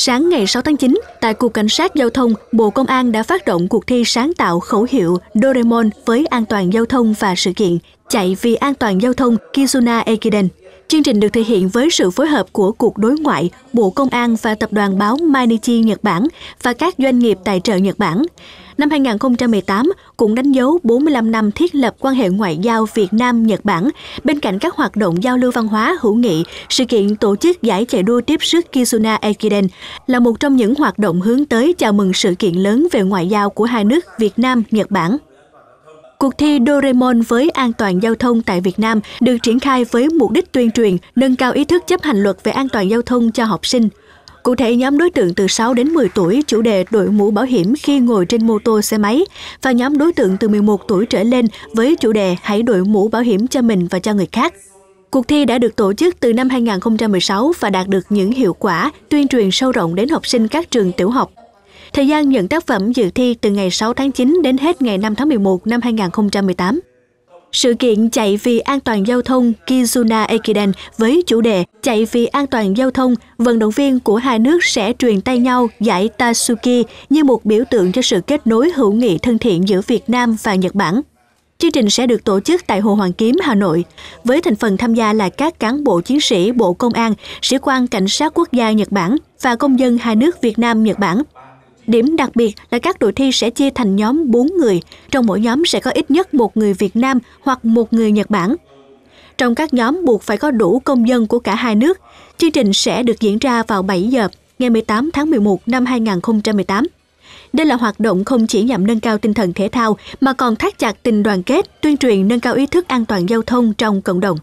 Sáng ngày 6 tháng 9, tại Cục Cảnh sát Giao thông, Bộ Công an đã phát động cuộc thi sáng tạo khẩu hiệu Doraemon với an toàn giao thông và sự kiện Chạy vì an toàn giao thông Kizuna Ekiden. Chương trình được thực hiện với sự phối hợp của Cục Đối ngoại, Bộ Công an và Tập đoàn báo Mainichi Nhật Bản và các doanh nghiệp tài trợ Nhật Bản năm 2018 cũng đánh dấu 45 năm thiết lập quan hệ ngoại giao Việt Nam-Nhật Bản, bên cạnh các hoạt động giao lưu văn hóa hữu nghị, sự kiện tổ chức giải chạy đua tiếp sức Kizuna Ekiden là một trong những hoạt động hướng tới chào mừng sự kiện lớn về ngoại giao của hai nước Việt Nam-Nhật Bản. Cuộc thi Doraemon với an toàn giao thông tại Việt Nam được triển khai với mục đích tuyên truyền, nâng cao ý thức chấp hành luật về an toàn giao thông cho học sinh – Cụ thể, nhóm đối tượng từ 6 đến 10 tuổi chủ đề đội mũ bảo hiểm khi ngồi trên mô tô xe máy và nhóm đối tượng từ 11 tuổi trở lên với chủ đề hãy đội mũ bảo hiểm cho mình và cho người khác. Cuộc thi đã được tổ chức từ năm 2016 và đạt được những hiệu quả tuyên truyền sâu rộng đến học sinh các trường tiểu học. Thời gian nhận tác phẩm dự thi từ ngày 6 tháng 9 đến hết ngày 5 tháng 11 năm 2018. Sự kiện chạy vì an toàn giao thông Kizuna Ekiden với chủ đề Chạy vì an toàn giao thông, vận động viên của hai nước sẽ truyền tay nhau giải Tatsuki như một biểu tượng cho sự kết nối hữu nghị thân thiện giữa Việt Nam và Nhật Bản. Chương trình sẽ được tổ chức tại Hồ Hoàng Kiếm, Hà Nội, với thành phần tham gia là các cán bộ chiến sĩ Bộ Công an, sĩ quan Cảnh sát Quốc gia Nhật Bản và công dân hai nước Việt Nam-Nhật Bản. Điểm đặc biệt là các đội thi sẽ chia thành nhóm 4 người, trong mỗi nhóm sẽ có ít nhất một người Việt Nam hoặc một người Nhật Bản. Trong các nhóm buộc phải có đủ công dân của cả hai nước. Chương trình sẽ được diễn ra vào 7 giờ ngày 18 tháng 11 năm 2018. Đây là hoạt động không chỉ nhằm nâng cao tinh thần thể thao mà còn thắt chặt tình đoàn kết, tuyên truyền nâng cao ý thức an toàn giao thông trong cộng đồng.